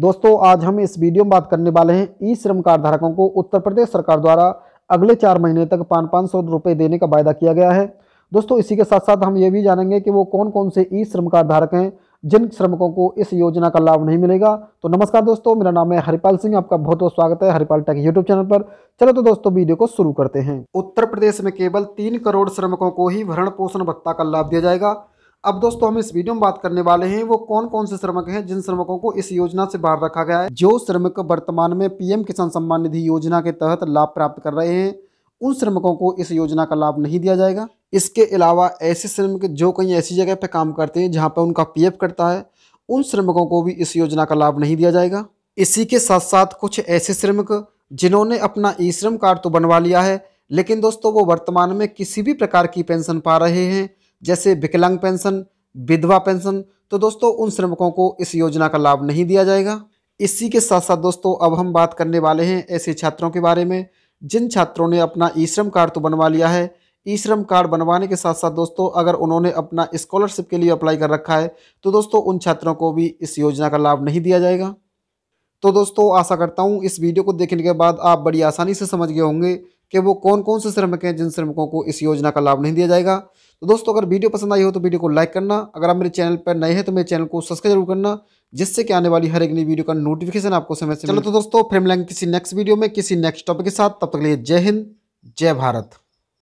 दोस्तों आज हम इस वीडियो में बात करने वाले हैं ई श्रम कार्ड धारकों को उत्तर प्रदेश सरकार द्वारा अगले चार महीने तक पाँच पाँच सौ रुपये देने का वायदा किया गया है दोस्तों इसी के साथ साथ हम ये भी जानेंगे कि वो कौन कौन से ई श्रम कार्ड धारक हैं जिन श्रमिकों को इस योजना का लाभ नहीं मिलेगा तो नमस्कार दोस्तों मेरा नाम है हरिपाल सिंह आपका बहुत बहुत स्वागत है हरिपाल टेक यूट्यूब चैनल पर चलो तो दोस्तों वीडियो को शुरू करते हैं उत्तर प्रदेश में केवल तीन करोड़ श्रमिकों को ही भरण पोषण भत्ता का लाभ दिया जाएगा अब दोस्तों हम इस वीडियो में बात करने वाले हैं वो कौन कौन से श्रमिक हैं जिन श्रमिकों को इस योजना से बाहर रखा गया है जो श्रमिक वर्तमान में पीएम किसान सम्मान निधि योजना के तहत लाभ प्राप्त कर रहे हैं उन श्रमिकों को इस योजना का लाभ नहीं दिया जाएगा इसके अलावा ऐसे श्रमिक जो कहीं ऐसी जगह पर काम करते हैं जहाँ पर उनका पी कटता है उन श्रमिकों को भी इस योजना का लाभ नहीं दिया जाएगा इसी के साथ साथ कुछ ऐसे श्रमिक जिन्होंने अपना ई श्रम कार्ड तो बनवा लिया है लेकिन दोस्तों वो वर्तमान में किसी भी प्रकार की पेंशन पा रहे हैं जैसे विकलांग पेंशन विधवा पेंशन तो दोस्तों उन श्रमिकों को इस योजना का लाभ नहीं दिया जाएगा इसी के साथ साथ दोस्तों अब हम बात करने वाले हैं ऐसे छात्रों के बारे में जिन छात्रों ने अपना ई श्रम कार्ड तो बनवा लिया है ई श्रम कार्ड बनवाने के साथ साथ दोस्तों अगर उन्होंने अपना स्कॉलरशिप के लिए अप्लाई कर रखा है तो दोस्तों उन छात्रों को भी इस योजना का लाभ नहीं दिया जाएगा तो दोस्तों आशा करता हूँ इस वीडियो को देखने के बाद आप बड़ी आसानी से समझ गए होंगे कि वो कौन कौन से श्रमिक हैं जिन श्रमिकों को इस योजना का लाभ नहीं दिया जाएगा तो दोस्तों अगर वीडियो पसंद आई हो तो वीडियो को लाइक करना अगर आप मेरे चैनल पर नए हैं तो मेरे चैनल को सब्सक्राइब जरूर करना जिससे कि आने वाली हर एक नई वीडियो का नोटिफिकेशन आपको समय से चलो तो दोस्तों फिर मिलेंगे किसी नेक्स्ट वीडियो में किसी नेक्स्ट टॉपिक के साथ तब तक के लिए जय हिंद जय भारत